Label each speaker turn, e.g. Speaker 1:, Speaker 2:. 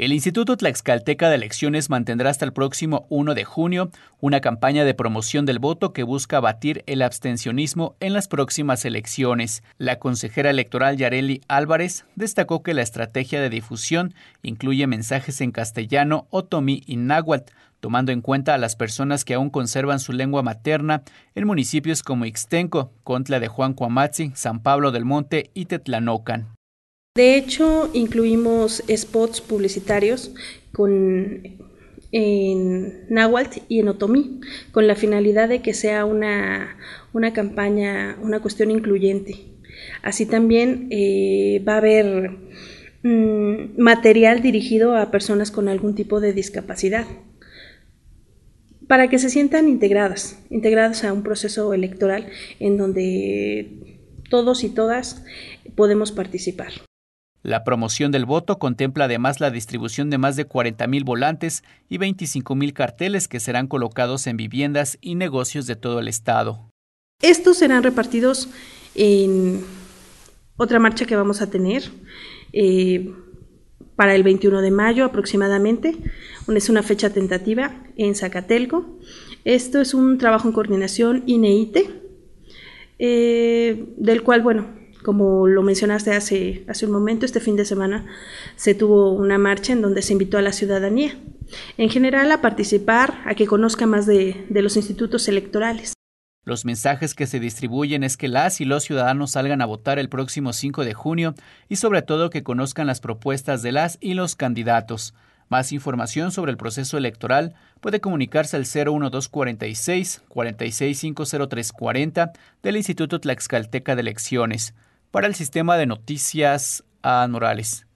Speaker 1: El Instituto Tlaxcalteca de Elecciones mantendrá hasta el próximo 1 de junio una campaña de promoción del voto que busca abatir el abstencionismo en las próximas elecciones. La consejera electoral Yareli Álvarez destacó que la estrategia de difusión incluye mensajes en castellano, otomí y náhuatl, tomando en cuenta a las personas que aún conservan su lengua materna en municipios como Ixtenco, Contla de Juan Cuamatzi, San Pablo del Monte y Tetlanocan.
Speaker 2: De hecho, incluimos spots publicitarios con, en náhuatl y en otomí, con la finalidad de que sea una, campaña, una cuestión incluyente. Así también eh, va a haber mm, material dirigido a personas con algún tipo de discapacidad para que se sientan integradas, integradas a un proceso electoral en donde todos y todas podemos participar.
Speaker 1: La promoción del voto contempla además la distribución de más de mil volantes y 25.000 carteles que serán colocados en viviendas y negocios de todo el estado.
Speaker 2: Estos serán repartidos en otra marcha que vamos a tener eh, para el 21 de mayo aproximadamente. Es una fecha tentativa en Zacatelco. Esto es un trabajo en coordinación INEITE, eh, del cual, bueno, como lo mencionaste hace, hace un momento, este fin de semana se tuvo una marcha en donde se invitó a la ciudadanía, en general a participar, a que conozca más de, los institutos electorales.
Speaker 1: Los mensajes que se distribuyen es que las y los ciudadanos salgan a votar el próximo 5 de junio y sobre todo que conozcan las propuestas de las y los candidatos. Más información sobre el proceso electoral puede comunicarse al 01246 4650340 del Instituto Tlaxcalteca de Elecciones para el sistema de noticias anorales. Ah,